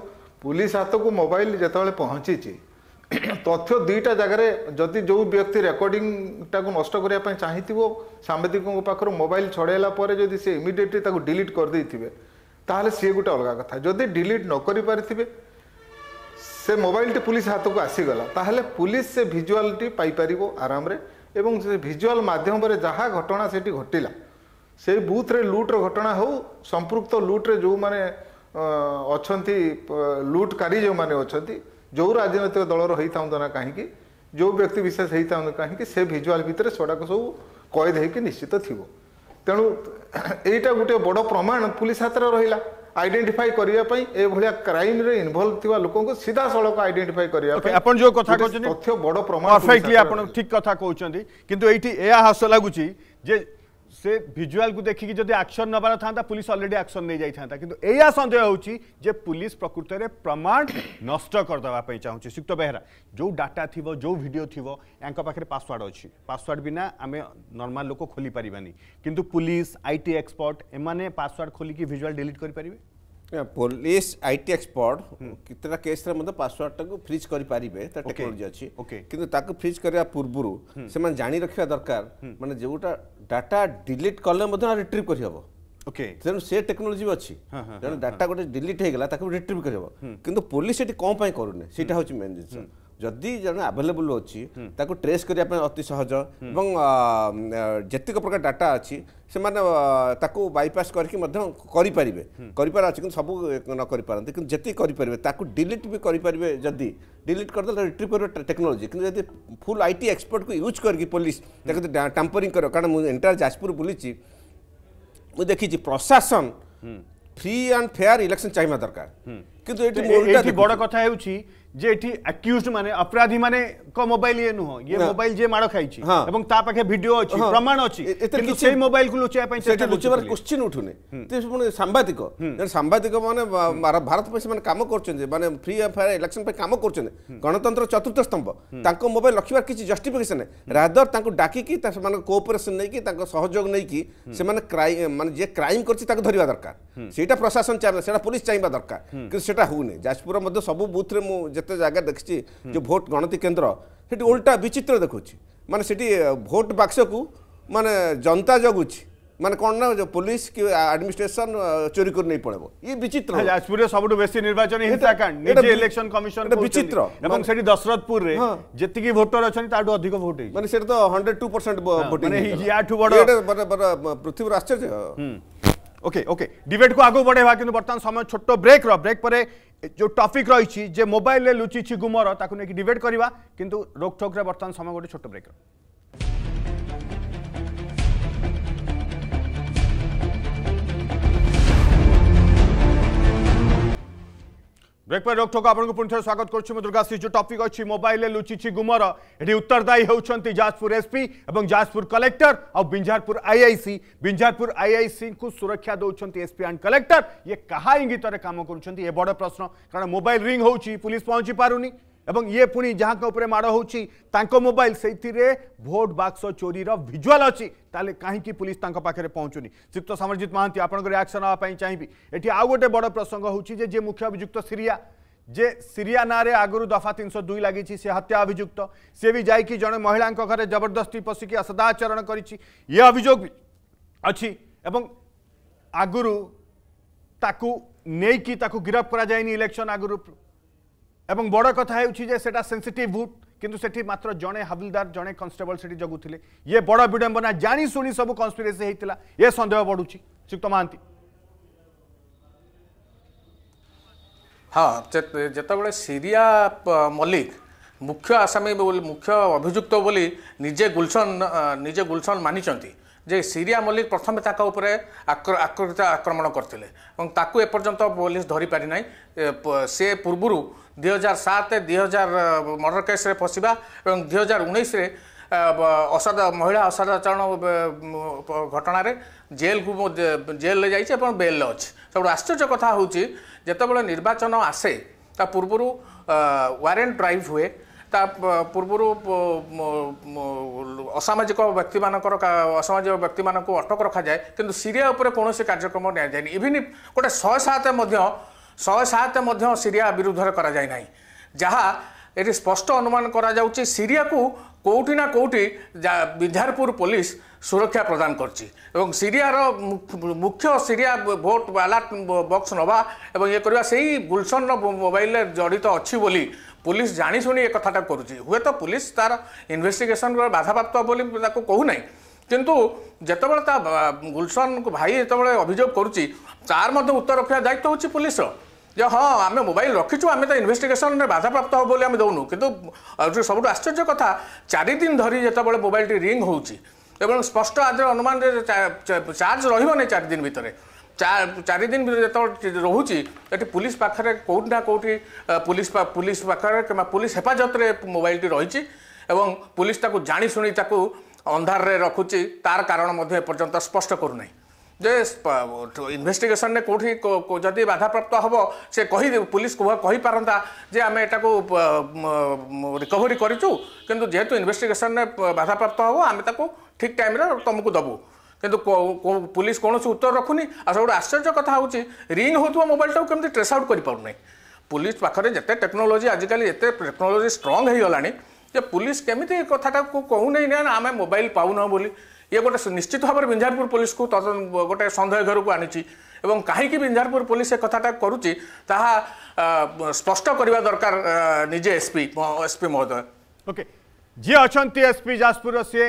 ପୁଲିସ୍ ହାତକୁ ମୋବାଇଲ ଯେତେବେଳେ ପହଞ୍ଚିଛି ତଥ୍ୟ ଦୁଇଟା ଜାଗାରେ ଯଦି ଯେଉଁ ବ୍ୟକ୍ତି ରେକର୍ଡିଂଟାକୁ ନଷ୍ଟ କରିବା ପାଇଁ ଚାହିଁଥିବ ସାମ୍ବାଦିକଙ୍କ ପାଖରୁ ମୋବାଇଲ ଛଡ଼ାଇଲା ପରେ ଯଦି ସେ ଇମିଡ଼ିଏଟଲି ତାକୁ ଡିଲିଟ୍ କରିଦେଇଥିବେ ତାହେଲେ ସିଏ ଗୋଟେ ଅଲଗା କଥା ଯଦି ଡିଲିଟ୍ ନ କରିପାରିଥିବେ ସେ ମୋବାଇଲଟି ପୁଲିସ୍ ହାତକୁ ଆସିଗଲା ତାହେଲେ ପୁଲିସ୍ ସେ ଭିଜୁଆଲଟି ପାଇପାରିବ ଆରାମରେ ଏବଂ ସେ ଭିଜୁଆଲ ମାଧ୍ୟମରେ ଯାହା ଘଟଣା ସେଠି ଘଟିଲା से बूथ रे लुट्र घटना हो संपुक्त लुट्रे जो मैंने अच्छा लुटकारी जो मैंने अच्छा जो राजनैतिक दल रही ना कहीं जो व्यक्ति विशेष होता कहीं से भिजुआल भितर से सब कैद निश्चित थी तेणु यहीटा गोटे बड़ प्रमाण पुलिस हाथ में रहा आईडेटिफाई करने भाया क्राइम इनवल्व थी लोक सीधा सड़क आईडेटिफाई करवा तथ्य बड़ प्रमाण ठीक कथ कहते कि हास लगुच সে ভিজুয়ালকু দেখি যদি আকশন নেবার থাকে পুলিশ অলরেডি আকশন নিয়ে যাই কিন্তু এয়া সন্দেহ হচ্ছে যে পুলিশ প্রকৃতরে প্রমাণ নষ্ট করদেওয়া চাহুছে সুক্ত বেহেরা যে ডাটা থিব যে ভিডিও থিব ইয়াঙ্ক পাখে পাসওয়ার্ড অছি পাসওয়ার্ড বিনা আমি নর্মাল লোক খোলি পারিবানি কিন্তু পুলিশ আইটি এক্সপর্ট এমানে পাসওয়ার্ড খোলিকি ভিজুয়াল ডিলিট করে পারিবে ପୋଲିସ ଆଇଟି ଏକ୍ସପର୍ଟ କେତେଟା କେସ୍ରେ ମଧ୍ୟ ପାସୱାର୍ଡଟାକୁ ଫ୍ରିଜ୍ କରିପାରିବେ ତା ଟେକ୍ନୋଲୋଜି ଅଛି କିନ୍ତୁ ତାକୁ ଫ୍ରିଜ୍ କରିବା ପୂର୍ବରୁ ସେମାନେ ଜାଣି ରଖିବା ଦରକାର ମାନେ ଯେଉଁଟା ଡାଟା ଡିଲିଟ୍ କଲେ ମଧ୍ୟ ରିଟ୍ରିଭ୍ କରିହେବ ଓକେ ତେଣୁ ସେ ଟେକ୍ନୋଲୋଜି ଅଛି ତେଣୁ ଡାଟା ଗୋଟେ ଡିଲିଟ୍ ହେଇଗଲା ତାକୁ ରିଟ୍ରିଭ୍ କରିହେବ କିନ୍ତୁ ପୋଲିସ ସେଠି କ'ଣ ପାଇଁ କରୁନି ସେଇଟା ହେଉଛି ମେନ୍ ଜିନିଷ ଯଦି ଜଣେ ଆଭେଲେବୁଲ୍ ଅଛି ତାକୁ ଟ୍ରେସ୍ କରିବା ପାଇଁ ଅତି ସହଜ ଏବଂ ଯେତିକ ପ୍ରକାର ଡାଟା ଅଛି ସେମାନେ ତାକୁ ବାଇପାସ୍ କରିକି ମଧ୍ୟ କରିପାରିବେ କରିବାର ଅଛି କିନ୍ତୁ ସବୁ ନ କରିପାରନ୍ତି କିନ୍ତୁ ଯେତିକି କରିପାରିବେ ତାକୁ ଡିଲିଟ୍ ବି କରିପାରିବେ ଯଦି ଡିଲିଟ୍ କରିଦେଲେ ରିଟ୍ରିଭ୍ କରିବେ ଟେକ୍ନୋଲୋଜି କିନ୍ତୁ ଯଦି ଫୁଲ୍ ଆଇ ଟି ଏକ୍ସପର୍ଟକୁ ୟୁଜ୍ କରିକି ପୋଲିସ ତାକୁ ଟାମ୍ପରିଂ କରିବ କାରଣ ମୁଁ ଏଣ୍ଟାୟାର ଯାଜପୁର ବୁଲିଛି ମୁଁ ଦେଖିଛି ପ୍ରଶାସନ ଫ୍ରି ଆଣ୍ଡ ଫେୟାର ଇଲେକ୍ସନ ଚାହିଁବା ଦରକାର କିନ୍ତୁ ଏଠି ବଡ଼ କଥା ହେଉଛି যে এটি অ্যাকিউজড মানে অপরাধী মানে ক মোবাইল ইয়ে নুহ ইয়ে মোবাইল হ্যাঁ। যে মাড় খাইছি হ্যাঁ। এবং তা পাখে ভিডিও অছি প্রমাণ অছি কিন্তু সেই মোবাইল কু লুচাই পাই সেটা লুচাইবার কোশ্চেন উঠুনে তে পুনি সাংবাদিক সাংবাদিক মানে ভারত পাই মানে কাম করছেন যে মানে ফ্রি ফায়ার ইলেকশন পাই কাম করছেন গণতন্ত্র চতুর্থ স্তম্ভ তাঙ্ক মোবাইল রখিবার কিছু জস্টিফিকেশন রাদর ডাকি কি তা সেমানে কোঅপারেশন কি তাঙ্ক সহযোগ নেই নেইকি সেমানে ক্রাইম মানে যে ক্রাইম করছি তাকে ধরিবা দরকার সেটা প্রশাসন চাইবে সেটা পুলিশ চাইবা দরকার কিন্তু সেটা হউনি যাজপুর মধ্যে সব বুথরে মু केते जगह देखी जो भोट गणति केन्द्र से उल्टा विचित्र देखुची मानने से भोट बाक्स को मान जनता जगुच मान कौन ना जो पुलिस की एडमिनिस्ट्रेशन चोरी कर नहीं पड़ेबो ये विचित्र है जाजपुर रे सबटु बेसी निर्वाचन हिता का निजे इलेक्शन कमिशन को विचित्र एवं सेठी दशरथपुर रे जति की वोटर अछन ताडु अधिक वोट है मान सेठ तो 102% वोटिंग मान याठु बड़ पृथ्वी राष्ट्र ওকে ওকে ডিবেট কু আগু বড়াইবা কিন্তু বর্তমান সময় ছোট ব্রেক র ব্রেক পরে যে টপিক রয়েছে যে মোবাইলে লুচিছি গুমর তাকে নিয়ে ডিবেট করা কিন্তু রোকঠোকরে বর্তমান সময় গোটে ছোট ব্রেক ब्रेक पर रोकठोक आपको पुणि स्वागत करुच्ची दुर्गा श्री जो टपिक अच्छी मोबाइल लुचिची गुमर ये उत्तरदायी होती जाजपुर एसपी और जाजपुर कलेक्टर और बिंझारपुर आईआईसी बिंझारपुर आईआईसी को सुरक्षा दौरान एसपी एंड कलेक्टर ये क्या इंगित कम कर बड़ प्रश्न कारण मोबाइल रिंग हो पुलिस पहुंची पार नहीं एवं ये पुणी जहाँ माड़ हो मोबाइल से भोट बाक्स चोरीर भिजुआल अच्छी तेल कहीं पुलिस पाखे पहुँचुनी श्रीक्त समरजित महांती आपंकर रियाक्शन आवाई चाहिए ये आउ गोटे बड़ प्रसंग हो जे मुख्य अभुक्त सीरी जे सीरिया ना आगु दफा तीन सौ दुई लगी हत्या अभुक्त सी भी जा जड़े महिला जबरदस्ती पशिकी असदाचरण कर अच्छी आगुरी गिरफ्त कर इलेक्शन आगुरी এবং বড় কথা হচ্ছে যে সেটা সেনসিটিভ ভোট কিন্তু সেটি মাত্র জনে হাবিলদার জনে কনস্টেবল সেটি জগুলে ইয়ে বড় বিড়ম্বনা জানি শুনি সব কনস্পিরেসি হয়েছিল এ সন্দেহ বড়ুছি শ্রীযুক্ত মহান্তি হ্যাঁ যেতবে সিরিয়া মল্লিক মুখ্য আসামি মুখ্য অভিযুক্ত বলে নিজে গুলশন নিজে গুলশন মানিছেন যে সিরিয়া মল্লিক প্রথমে তাঁর উপরে আক্রমণ করলে এবং তাকে এপর্যন্ত পুলিশ ধরিপারি না সে পূর্বরু ଦୁଇ ହଜାର ସାତ ଦୁଇ ହଜାର ମର୍ଡର କେସ୍ରେ ଫସିବା ଏବଂ ଦୁଇ ହଜାର ଉଣେଇଶରେ ଅସଦ ମହିଳା ଅସଦାଚରଣ ଘଟଣାରେ ଜେଲ୍କୁ ଜେଲ୍ରେ ଯାଇଛି ଏବଂ ବେଲ୍ରେ ଅଛି ସବୁଠୁ ଆଶ୍ଚର୍ଯ୍ୟ କଥା ହେଉଛି ଯେତେବେଳେ ନିର୍ବାଚନ ଆସେ ତା ପୂର୍ବରୁ ୱାରେଣ୍ଟ ଡ୍ରାଇଭ୍ ହୁଏ ତା ପୂର୍ବରୁ ଅସାମାଜିକ ବ୍ୟକ୍ତିମାନଙ୍କର ଅସାମାଜିକ ବ୍ୟକ୍ତିମାନଙ୍କୁ ଅଟକ ରଖାଯାଏ କିନ୍ତୁ ସିରିଆ ଉପରେ କୌଣସି କାର୍ଯ୍ୟକ୍ରମ ନିଆଯାଏନି ଇଭିନ୍ ଗୋଟେ ଶହେ ସାତ ମଧ୍ୟ ଶହେ ସାତ ମଧ୍ୟ ସିରିଆ ବିରୁଦ୍ଧରେ କରାଯାଇ ନାହିଁ ଯାହା ଏଠି ସ୍ପଷ୍ଟ ଅନୁମାନ କରାଯାଉଛି ସିରିଆକୁ କେଉଁଠି ନା କେଉଁଠି ବିଝାରପୁର ପୋଲିସ ସୁରକ୍ଷା ପ୍ରଦାନ କରିଛି ଏବଂ ସିରିଆର ମୁଖ୍ୟ ସିରିଆ ଭୋଟ ଆଲାର୍ଟ ବକ୍ସ ନେବା ଏବଂ ଇଏ କରିବା ସେଇ ଗୁଲସନର ମୋବାଇଲରେ ଜଡ଼ିତ ଅଛି ବୋଲି ପୋଲିସ ଜାଣିଶୁଣି ଏ କଥାଟା କରୁଛି ହୁଏତ ପୋଲିସ ତାର ଇନଭେଷ୍ଟିଗେସନ ବାଧାପ୍ରାପ୍ତ ବୋଲି ତାକୁ କହୁନାହିଁ କିନ୍ତୁ ଯେତେବେଳେ ତା ଗୁଲସନ ଭାଇ ଯେତେବେଳେ ଅଭିଯୋଗ କରୁଛି ତାର ମଧ୍ୟ ଉତ୍ତର ରଖିବା ଦାୟିତ୍ୱ ହେଉଛି ପୁଲିସର ଯେ ହଁ ଆମେ ମୋବାଇଲ ରଖିଛୁ ଆମେ ତା ଇନଭେଷ୍ଟିଗେସନରେ ବାଧାପ୍ରାପ୍ତ ହେବ ବୋଲି ଆମେ ଦେଉନୁ କିନ୍ତୁ ସବୁଠୁ ଆଶ୍ଚର୍ଯ୍ୟ କଥା ଚାରିଦିନ ଧରି ଯେତେବେଳେ ମୋବାଇଲଟି ରିଙ୍ଗ୍ ହେଉଛି ଏବଂ ସ୍ପଷ୍ଟ ଆଜିର ଅନୁମାନରେ ଚାର୍ଜ ରହିବନି ଚାରିଦିନ ଭିତରେ ଚାରିଦିନ ଯେତେବେଳେ ରହୁଛି ଏଠି ପୁଲିସ ପାଖରେ କେଉଁଠି ନା କେଉଁଠି ପୁଲିସ ପୁଲିସ ପାଖରେ କିମ୍ବା ପୁଲିସ ହେଫାଜତରେ ମୋବାଇଲଟି ରହିଛି ଏବଂ ପୁଲିସ ତାକୁ ଜାଣିଶୁଣି ତାକୁ ଅନ୍ଧାରରେ ରଖୁଛି ତାର କାରଣ ମଧ୍ୟ ଏପର୍ଯ୍ୟନ୍ତ ସ୍ପଷ୍ଟ କରୁନାହିଁ ଯେ ଇନଭେଷ୍ଟିଗେସନରେ କେଉଁଠି ଯଦି ବାଧାପ୍ରାପ୍ତ ହେବ ସେ କହି ପୁଲିସକୁ କହିପାରନ୍ତା ଯେ ଆମେ ଏଟାକୁ ରିକଭରି କରିଛୁ କିନ୍ତୁ ଯେହେତୁ ଇନଭେଷ୍ଟିଗେସନରେ ବାଧାପ୍ରାପ୍ତ ହେବ ଆମେ ତାକୁ ଠିକ୍ ଟାଇମ୍ରେ ତୁମକୁ ଦେବୁ କିନ୍ତୁ ପୁଲିସ କୌଣସି ଉତ୍ତର ରଖୁନି ଆଉ ସବୁଠୁ ଆଶ୍ଚର୍ଯ୍ୟ କଥା ହେଉଛି ରିଙ୍ଗ୍ ହେଉଥିବା ମୋବାଇଲଟାକୁ କେମିତି ଟ୍ରେସ୍ ଆଉଟ୍ କରିପାରୁନାହିଁ ପୁଲିସ ପାଖରେ ଯେତେ ଟେକ୍ନୋଲୋଜି ଆଜିକାଲି ଏତେ ଟେକ୍ନୋଲୋଜି ଷ୍ଟ୍ରଙ୍ଗ ହୋଇଗଲାଣି ଯେ ପୋଲିସ କେମିତି ଏ କଥାଟାକୁ କହୁନାହିଁ ନା ଆମେ ମୋବାଇଲ ପାଉନାହୁଁ ବୋଲି ଇଏ ଗୋଟେ ନିଶ୍ଚିତ ଭାବରେ ବିଞ୍ଜାରପୁର ପୋଲିସକୁ ଗୋଟେ ସନ୍ଦେହ ଘରକୁ ଆଣିଛି ଏବଂ କାହିଁକି ବିଞ୍ଜାରପୁର ପୋଲିସ ଏ କଥାଟା କରୁଛି ତାହା ସ୍ପଷ୍ଟ କରିବା ଦରକାର ନିଜେ ଏସ୍ପି ଏସ୍ପି ମହୋଦୟ ଓକେ ଯିଏ ଅଛନ୍ତି ଏସ୍ପି ଯାଜପୁରର ସିଏ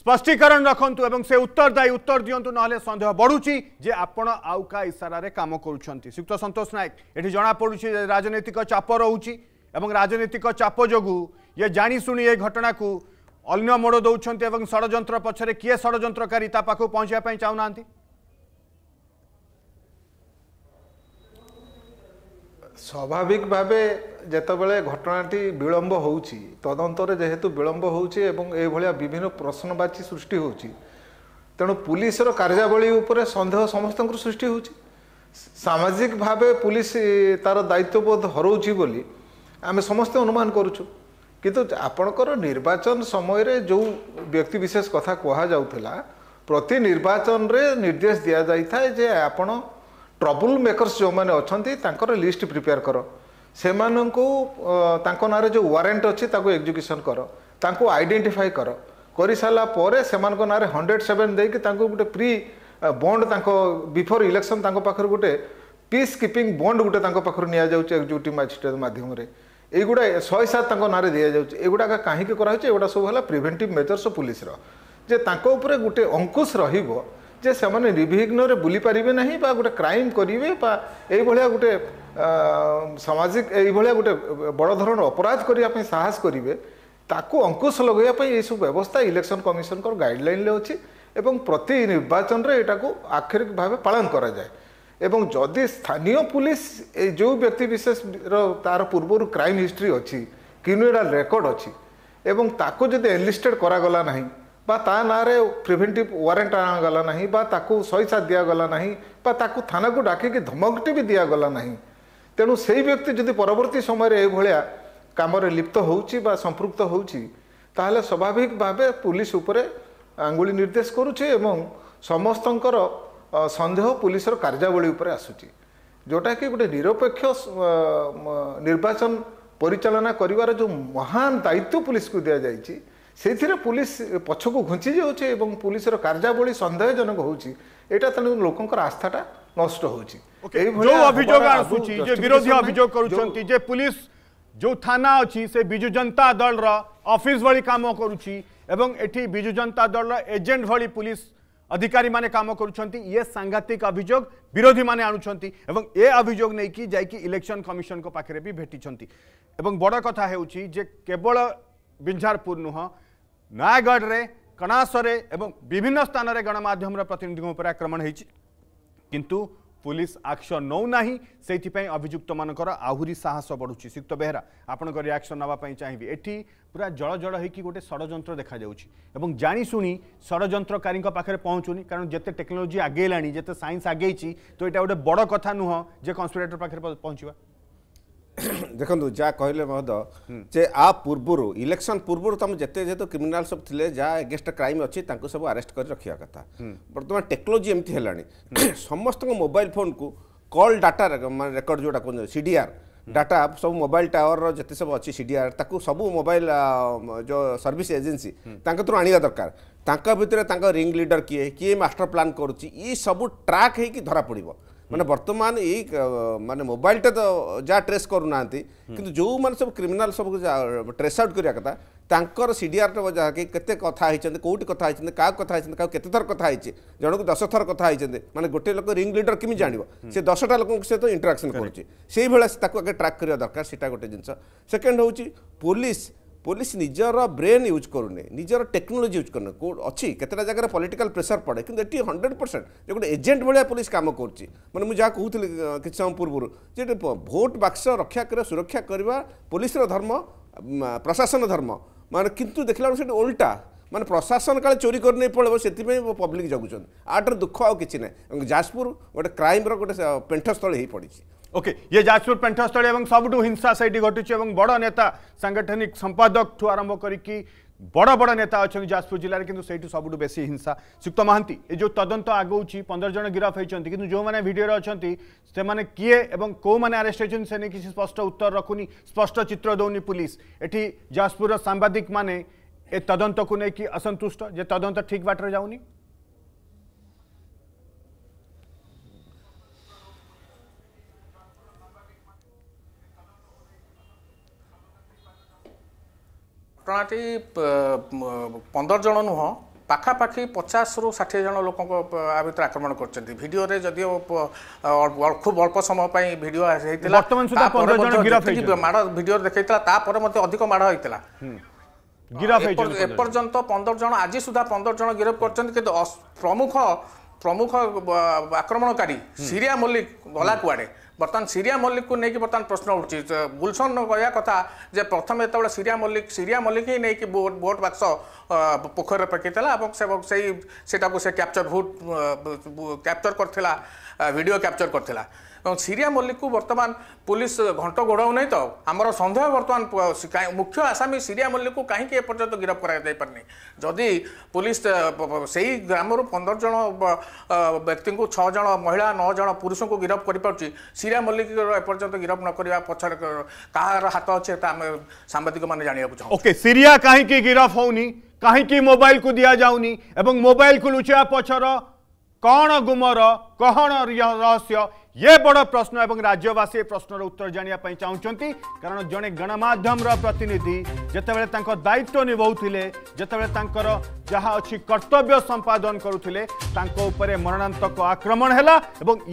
ସ୍ପଷ୍ଟୀକରଣ ରଖନ୍ତୁ ଏବଂ ସେ ଉତ୍ତର ଦାୟୀ ଉତ୍ତର ଦିଅନ୍ତୁ ନହେଲେ ସନ୍ଦେହ ବଢ଼ୁଛି ଯେ ଆପଣ ଆଉ କା ଇସାରାରେ କାମ କରୁଛନ୍ତି ଶ୍ରୀଯୁକ୍ତ ସନ୍ତୋଷ ନାୟକ ଏଠି ଜଣାପଡ଼ୁଛି ରାଜନୈତିକ ଚାପ ରହୁଛି ଏବଂ ରାଜନୈତିକ ଚାପ ଯୋଗୁଁ ইয়ে জাশুনি এই ঘটনাকে অন্য মোড় দৌঁচ এবং ষড়যন্ত্র পছরে কি ষড়যন্ত্রকারী তা পাখু পৌঁছাপি চাহুনা স্বাভাবিক ভাবে যেতবে ঘটনাটি বিলম্ব হচ্ছে তদন্তরে যেহেতু বিলম্ব হচ্ছে এবং এইভাবে বিভিন্ন প্রশ্নবাচী সৃষ্টি হচ্ছে তেমন পুলিশর কার্যাবলী উপরে সন্দেহ সমস্ত সৃষ্টি হচ্ছে সামাজিক ভাবে পুলিশ তার দায়িত্ববোধ হরৌছি বলে আমি সমস্ত অনুমান করছু କିନ୍ତୁ ଆପଣଙ୍କର ନିର୍ବାଚନ ସମୟରେ ଯେଉଁ ବ୍ୟକ୍ତିବିଶେଷ କଥା କୁହାଯାଉଥିଲା ପ୍ରତି ନିର୍ବାଚନରେ ନିର୍ଦ୍ଦେଶ ଦିଆଯାଇଥାଏ ଯେ ଆପଣ ଟ୍ରବୁଲ୍ ମେକର୍ସ ଯେଉଁମାନେ ଅଛନ୍ତି ତାଙ୍କର ଲିଷ୍ଟ ପ୍ରିପେୟାର କର ସେମାନଙ୍କୁ ତାଙ୍କ ନାଁରେ ଯେଉଁ ୱାରେଣ୍ଟ ଅଛି ତାକୁ ଏକ୍ଜିକ୍ୟୁସନ୍ କର ତାଙ୍କୁ ଆଇଡେଣ୍ଟିଫାଏ କର କରିସାରିଲା ପରେ ସେମାନଙ୍କ ନାଁରେ ହଣ୍ଡ୍ରେଡ଼ ସେଭେନ୍ ଦେଇକି ତାଙ୍କୁ ଗୋଟେ ପ୍ରି ବଣ୍ଡ ତାଙ୍କ ବିଫୋର୍ ଇଲେକ୍ସନ୍ ତାଙ୍କ ପାଖରୁ ଗୋଟେ ପିସ୍ କିପିଂ ବଣ୍ଡ ଗୋଟେ ତାଙ୍କ ପାଖରୁ ନିଆଯାଉଛି ଏକ୍ଜିକ୍ୟୁଟିଭ୍ ମାଜିଷ୍ଟ୍ରେଟ୍ ମାଧ୍ୟମରେ ଏଇଗୁଡ଼ା ଶହେ ସାତ ତାଙ୍କ ନାଁରେ ଦିଆଯାଉଛି ଏଗୁଡ଼ାକ କାହିଁକି କରାହେଉଛି ଏଗୁଡ଼ା ସବୁ ହେଲା ପ୍ରିଭେଣ୍ଟିଭ୍ ମେଜର୍ସ ପୁଲିସର ଯେ ତାଙ୍କ ଉପରେ ଗୋଟେ ଅଙ୍କୁଶ ରହିବ ଯେ ସେମାନେ ନିର୍ବିଘ୍ନରେ ବୁଲି ପାରିବେ ନାହିଁ ବା ଗୋଟେ କ୍ରାଇମ୍ କରିବେ ବା ଏଇଭଳିଆ ଗୋଟେ ସାମାଜିକ ଏଇଭଳିଆ ଗୋଟେ ବଡ଼ ଧରଣର ଅପରାଧ କରିବା ପାଇଁ ସାହସ କରିବେ ତାକୁ ଅଙ୍କୁଶ ଲଗାଇବା ପାଇଁ ଏଇସବୁ ବ୍ୟବସ୍ଥା ଇଲେକ୍ସନ୍ କମିଶନଙ୍କର ଗାଇଡ଼ଲାଇନ୍ରେ ଅଛି ଏବଂ ପ୍ରତି ନିର୍ବାଚନରେ ଏଇଟାକୁ ଆକ୍ଷରିକ ଭାବେ ପାଳନ କରାଯାଏ এবং যদি স্থানীয় পুলিশ ଯେଉଁ ବ୍ୟକ୍ତିବିଶେଷର ତା'ର ପୂର୍ବରୁ କ୍ରାଇମ୍ ହିଷ୍ଟ୍ରି ଅଛି କ୍ରିମିନାଲ୍ ରେକର୍ଡ଼ ଅଛି ଏବଂ ତାକୁ ଯଦି ଏନ୍ଲିଷ୍ଟେଡ଼୍ କରାଗଲା ନାହିଁ ବା ତା ନାଁରେ ପ୍ରିଭେଣ୍ଟିଭ୍ ୱାରେଣ୍ଟ ଅଣାଗଲା ନାହିଁ ବା ତାକୁ ସହିସା ଦିଆଗଲା ନାହିଁ ବା ତାକୁ ଥାନାକୁ ଡାକିକି ଧମକଟି ବି ଦିଆଗଲା ନାହିଁ ତେଣୁ ସେଇ ବ୍ୟକ୍ତି ଯଦି ପରବର୍ତ୍ତୀ ସମୟରେ ଏଇଭଳିଆ କାମରେ ଲିପ୍ତ ହେଉଛି ବା ସମ୍ପୃକ୍ତ ହେଉଛି ତାହେଲେ ସ୍ୱାଭାବିକ ଭାବେ ପୁଲିସ୍ ଉପରେ ଆଙ୍ଗୁଳି ନିର୍ଦ୍ଦେଶ କରୁଛି ଏବଂ ସମସ୍ତଙ୍କର ସନ୍ଦେହ ପୋଲିସର କାର୍ଯ୍ୟାବଳୀ ଉପରେ ଆସୁଛି ଯେଉଁଟାକି ଗୋଟେ ନିରପେକ୍ଷ ନିର୍ବାଚନ ପରିଚାଳନା କରିବାର ଯେଉଁ ମହାନ ଦାୟିତ୍ୱ ପୋଲିସକୁ ଦିଆଯାଇଛି ସେଇଥିରେ ପୋଲିସ ପଛକୁ ଘୁଞ୍ଚି ଯାଉଛି ଏବଂ ପୋଲିସର କାର୍ଯ୍ୟାବଳୀ ସନ୍ଦେହଜନକ ହେଉଛି ଏଇଟା ତେଣୁ ଲୋକଙ୍କର ଆସ୍ଥାଟା ନଷ୍ଟ ହେଉଛି ଏଇଭଳି ଅଭିଯୋଗ ଆସୁଛି ଯେ ବିରୋଧୀ ଅଭିଯୋଗ କରୁଛନ୍ତି ଯେ ପୋଲିସ ଯେଉଁ ଥାନା ଅଛି ସେ ବିଜୁ ଜନତା ଦଳର ଅଫିସ ଭଳି କାମ କରୁଛି ଏବଂ ଏଠି ବିଜୁ ଜନତା ଦଳର ଏଜେଣ୍ଟ ଭଳି ପୋଲିସ अधिकारी माने काम कर ये सांघातिक अभोग विरोधी माने आणुंट एवं ए नहीं कि जाकि इलेक्शन कमिशन को पाखे भी भेटी एवं बड़ कथा हो केवल विंझारपुर नुह नयगढ़ कणासरे विभिन्न स्थान में गणमाध्यम प्रतिनिधि आक्रमण होती कितु পুলিশ আকশন নেউনা সেইপাই অভিযুক্ত মানকর আহরি সাহস বড়ুচি সিক্ত বেহেরা আপনার রিয়াকশন নেওয়া চাহিবি এটি পুরা জল জল হয়েকি গোটে ষড়যন্ত্র দেখা যাচ্ছে এবং জাশুনি ষড়যন্ত্রকারী পাখে পৌঁছুনি কারণ যেতে টেকনোলোজি আগেলা যেতে সাইন্স আগেইছি তো এটা গোটে বড় কথা নুহ যে কনসপিরেটর পাখে পৌঁছবা ଦେଖନ୍ତୁ ଯାହା କହିଲେ ମହୋଦୟ ଯେ ଆ ପୂର୍ବରୁ ଇଲେକ୍ସନ ପୂର୍ବରୁ ତମେ ଯେତେ ଯେହେତୁ କ୍ରିମିନାଲ ସବୁ ଥିଲେ ଯାହା ଏଗେନଷ୍ଟ କ୍ରାଇମ୍ ଅଛି ତାଙ୍କୁ ସବୁ ଆରେଷ୍ଟ କରି ରଖିବା କଥା ବର୍ତ୍ତମାନ ଟେକ୍ନୋଲୋଜି ଏମିତି ହେଲାଣି ସମସ୍ତଙ୍କ ମୋବାଇଲ ଫୋନକୁ କଲ୍ ଡାଟା ମାନେ ରେକର୍ଡ ଯେଉଁଟା କୁହନ୍ତି ସିଡିଆର୍ ଡାଟା ସବୁ ମୋବାଇଲ ଟାୱାରର ଯେତେ ସବୁ ଅଛି ସିଡିଆର୍ ତାକୁ ସବୁ ମୋବାଇଲ ଯେଉଁ ସର୍ଭିସ ଏଜେନ୍ସି ତାଙ୍କ ଥ୍ରୁ ଆଣିବା ଦରକାର ତାଙ୍କ ଭିତରେ ତାଙ୍କ ରିଙ୍ଗ ଲିଡର କିଏ କିଏ ମାଷ୍ଟର ପ୍ଲାନ୍ କରୁଛି ଏସବୁ ଟ୍ରାକ୍ ହେଇକି ଧରା ପଡ଼ିବ ମାନେ ବର୍ତ୍ତମାନ ଏଇ ମାନେ ମୋବାଇଲଟା ତ ଯାହା ଟ୍ରେସ୍ କରୁନାହାନ୍ତି କିନ୍ତୁ ଯେଉଁମାନେ ସବୁ କ୍ରିମିନାଲ ସବୁ ଟ୍ରେସ୍ ଆଉଟ୍ କରିବା କଥା ତାଙ୍କର ସିଡିଆର୍ର ଯାହାକି କେତେ କଥା ହେଇଛନ୍ତି କେଉଁଠି କଥା ହେଇଛନ୍ତି କାହାକୁ କଥା ହେଇଛନ୍ତି କାହାକୁ କେତେ ଥର କଥା ହେଇଛି ଜଣକୁ ଦଶ ଥର କଥା ହେଇଛନ୍ତି ମାନେ ଗୋଟିଏ ଲୋକ ରିଙ୍ଗ ଲିଡର କେମିତି ଜାଣିବ ସେ ଦଶଟା ଲୋକଙ୍କ ସହିତ ଇଣ୍ଟରାକ୍ସନ୍ କରୁଛି ସେଇଭଳିଆ ତାକୁ ଆଗେ ଟ୍ରାକ୍ କରିବା ଦରକାର ସେଇଟା ଗୋଟେ ଜିନିଷ ସେକେଣ୍ଡ ହେଉଛି ପୋଲିସ ପୋଲିସ ନିଜର ବ୍ରେନ୍ ୟୁଜ୍ କରୁନି ନିଜର ଟେକ୍ନୋଲୋଜି ୟୁଜ୍ କରୁନି କେଉଁ ଅଛି କେତେଟା ଜାଗାରେ ପଲିଟିକାଲ୍ ପ୍ରେସର ପଡ଼େ କିନ୍ତୁ ଏଠି ହଣ୍ଡ୍ରେଡ଼ ପରସେଣ୍ଟ ଯେ ଗୋଟେ ଏଜେଣ୍ଟ ଭଳିଆ ପୋଲିସ କାମ କରୁଛି ମାନେ ମୁଁ ଯାହା କହୁଥିଲି କିଛି ସମୟ ପୂର୍ବରୁ ଯେ ଭୋଟ ବାକ୍ସ ରକ୍ଷା କରିବା ସୁରକ୍ଷା କରିବା ପୋଲିସର ଧର୍ମ ପ୍ରଶାସନ ଧର୍ମ ମାନେ କିନ୍ତୁ ଦେଖିଲା ବେଳକୁ ସେଠି ଓଲଟା ମାନେ ପ୍ରଶାସନ କାଳେ ଚୋରି କରିନେଇ ପଳେଇବ ସେଥିପାଇଁ ପବ୍ଲିକ ଜଗୁଛନ୍ତି ଆର୍ଟର ଦୁଃଖ ଆଉ କିଛି ନାହିଁ ଯାଜପୁର ଗୋଟେ କ୍ରାଇମର ଗୋଟେ ପେଣ୍ଠସ୍ଥଳୀ ହୋଇପଡ଼ିଛି ओके okay, ये जाजपुर पेंठस्थली और सबुठू हिंसाशायी घटुच बड़ नेता सांगठनिक संपादक ठू आरंभ करी बड़ बड़ नेता अच्छा जाजपुर जिले में कि सबुठ बेस हिंसा सुक्त महांती जो तदंत आगौच पंद्रह जन गिरफ्त होती कि जो मैंने भिडियो अच्छा से मैंने किए और कौ मैंने आरेस्ट होती से नहीं किसी स्पष्ट उत्तर रखुनी स्पष्ट चित्र दौनी पुलिस एटी जाजपुर सांबादिक मैंने तदंत को लेकिन असंतुष्ट जे तदंत ठीक बाटर जाऊनी ଘଟଣାଟି ପନ୍ଦର ଜଣ ନୁହଁ ପାଖାପାଖି ପଚାଶରୁ ଷାଠିଏ ଜଣ ଲୋକଙ୍କ ଆ ଭିତରେ ଆକ୍ରମଣ କରିଛନ୍ତି ଭିଡ଼ିଓରେ ଯଦିଓ ଖୁବ୍ ଅଳ୍ପ ସମୟ ପାଇଁ ଭିଡ଼ିଓ ହେଇଥିଲା ମାଡ଼ ଭିଡ଼ିଓରେ ଦେଖେଇଥିଲା ତାପରେ ମଧ୍ୟ ଅଧିକ ମାଡ଼ ହେଇଥିଲା ଏପର୍ଯ୍ୟନ୍ତ ପନ୍ଦର ଜଣ ଆଜି ସୁଦ୍ଧା ପନ୍ଦର ଜଣ ଗିରଫ କରିଛନ୍ତି କିନ୍ତୁ ପ୍ରମୁଖ ପ୍ରମୁଖ ଆକ୍ରମଣକାରୀ ସିରିଆ ମଲ୍ଲିକ ଗଲା କୁଆଡ଼େ ବର୍ତ୍ତମାନ ସିରିଆ ମଲ୍ଲିକକୁ ନେଇକି ବର୍ତ୍ତମାନ ପ୍ରଶ୍ନ ଉଠୁଛି ଗୁଲସନ କହିବା କଥା ଯେ ପ୍ରଥମେ ଯେତେବେଳେ ସିରିଆ ମଲ୍ଲିକ ସିରିଆ ମଲ୍ଲିକ ହିଁ ନେଇକି ଭୋଟ ବାକ୍ସ ପୋଖରୀରେ ପକାଇଥିଲା ଏବଂ ସେ ସେଇ ସେଟାକୁ ସେ କ୍ୟାପଚର ଭୋଟ କ୍ୟାପଚର କରିଥିଲା ଭିଡ଼ିଓ କ୍ୟାପଚର କରିଥିଲା ଏବଂ ସିରିଆ ମଲ୍ଲିକକୁ ବର୍ତ୍ତମାନ ପୁଲିସ ଘଣ୍ଟ ଗୋଡ଼ାଉ ନାହିଁ ତ ଆମର ସନ୍ଦେହ ବର୍ତ୍ତମାନ ମୁଖ୍ୟ ଆସାମୀ ସିରିଆ ମଲ୍ଲିକକୁ କାହିଁକି ଏପର୍ଯ୍ୟନ୍ତ ଗିରଫ କରାଯାଇପାରିନି ଯଦି ପୁଲିସ ସେଇ ଗ୍ରାମରୁ ପନ୍ଦର ଜଣ ବ୍ୟକ୍ତିଙ୍କୁ ଛଅ ଜଣ ମହିଳା ନଅ ଜଣ ପୁରୁଷଙ୍କୁ ଗିରଫ କରିପାରୁଛି ସିରିଆ ମଲ୍ଲିକର ଏପର୍ଯ୍ୟନ୍ତ ଗିରଫ ନ କରିବା ପଛରେ କାହାର ହାତ ଅଛି ତା ଆମେ ସାମ୍ବାଦିକମାନେ ଜାଣିବାକୁ ଚାହୁଁ ଓକେ ସିରିଆ କାହିଁକି ଗିରଫ ହେଉନି କାହିଁକି ମୋବାଇଲକୁ ଦିଆଯାଉନି ଏବଂ ମୋବାଇଲକୁ ଲୁଚେଇବା ପଛର କ'ଣ ଗୁମର କ'ଣ ରହସ୍ୟ ये बड़ प्रश्न एवं राज्यवासी प्रश्नर उत्तर जाना चाहते कारण जड़े गणमाम प्रतिनिधि जोबले दायित्व निभाते जोबले जहाँ अच्छी कर्तव्य संपादन करुते मरणातक आक्रमण है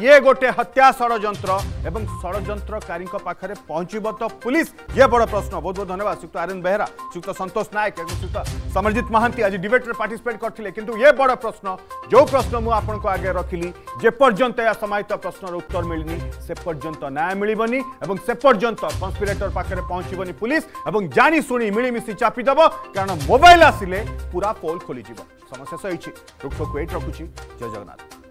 ये गोटे हत्या षड़ षड़ी पाखे पहुँचब तो पुलिस ये बड़ प्रश्न बहुत बहुत धन्यवाद श्रीक्त आरन बेहरा श्रीक्त सतोष नायक श्रीक्त समरजित महांति आज डिबेट्रे पार्टिसपेट करते कि बड़ प्रश्न जो प्रश्न मुझे आगे रखिली जपर्यंत यह समाहित प्रश्न रूप ଉତ୍ତର ମିଳିନି ସେ ପର୍ଯ୍ୟନ୍ତ ନ୍ୟାୟ ମିଳିବନି ଏବଂ ସେ ପର୍ଯ୍ୟନ୍ତ କନ୍ସପିରେଟର ପାଖରେ ପହଞ୍ଚିବନି ପୁଲିସ୍ ଏବଂ ଜାଣି ଶୁଣି ମିଳିମିଶି ଚାପିଦେବ କାରଣ ମୋବାଇଲ ଆସିଲେ ପୁରା ପୋଲ୍ ଖୋଲିଯିବ ସମସ୍ୟା ସହିଛି ରୁକ୍ଷ କୁଏଟ୍ ରଖୁଛି ଜୟ ଜଗନ୍ନାଥ